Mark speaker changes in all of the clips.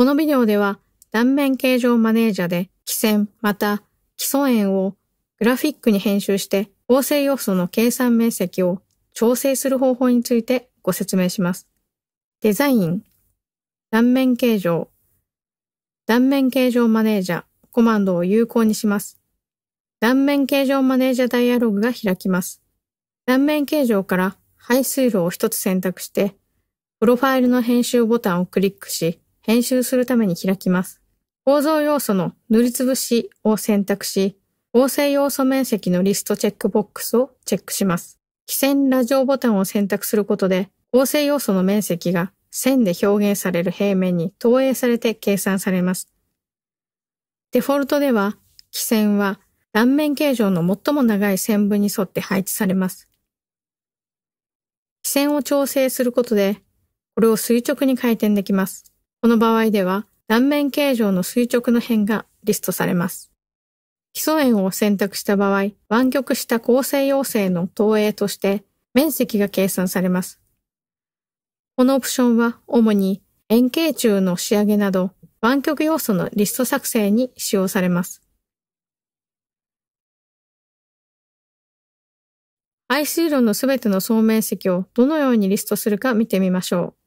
Speaker 1: このビデオでは断面形状マネージャーで基線また基礎円をグラフィックに編集して構成要素の計算面積を調整する方法についてご説明します。デザイン、断面形状、断面形状マネージャー、コマンドを有効にします。断面形状マネージャーダイアログが開きます。断面形状から排水量を一つ選択して、プロファイルの編集ボタンをクリックし、編集するために開きます。構造要素の塗りつぶしを選択し、合成要素面積のリストチェックボックスをチェックします。既線ラジオボタンを選択することで、合成要素の面積が線で表現される平面に投影されて計算されます。デフォルトでは、既線は断面形状の最も長い線分に沿って配置されます。既線を調整することで、これを垂直に回転できます。この場合では、断面形状の垂直の辺がリストされます。基礎円を選択した場合、湾曲した構成要請の投影として、面積が計算されます。このオプションは、主に円形中の仕上げなど、湾曲要素のリスト作成に使用されます。排水路のすべての総面積をどのようにリストするか見てみましょう。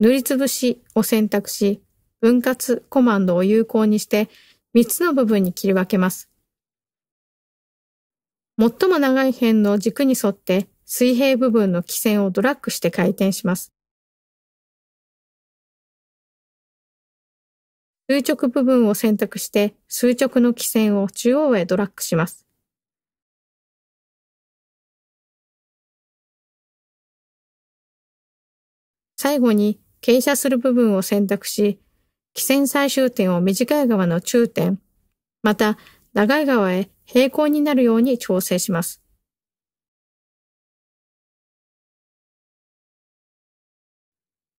Speaker 1: 塗りつぶしを選択し、分割コマンドを有効にして3つの部分に切り分けます。最も
Speaker 2: 長い辺の軸に沿って水平部分の基線をドラッグして回転します。垂直部分を選択して垂直の基線を中央へドラッグします。最後に傾斜する部分を選択し、汽船最終点を短い側の中点、また長い側へ平行になるように調整します。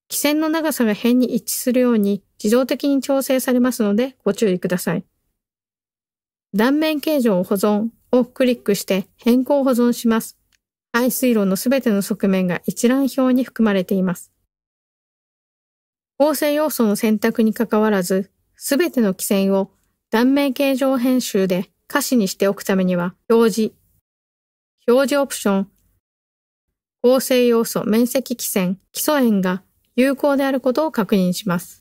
Speaker 2: 汽船の長さが辺に一致するように自動的に調整されますのでご注
Speaker 1: 意ください。断面形状保存をクリックして変更保存します。排水路のすべての側面が一覧表に含まれています。構成要素の選択にかかわらず、すべての規制を断面形状編集で可視にしておくためには、表示、
Speaker 2: 表示オプション、構成要素面積規線、基礎円が有効であることを確認します。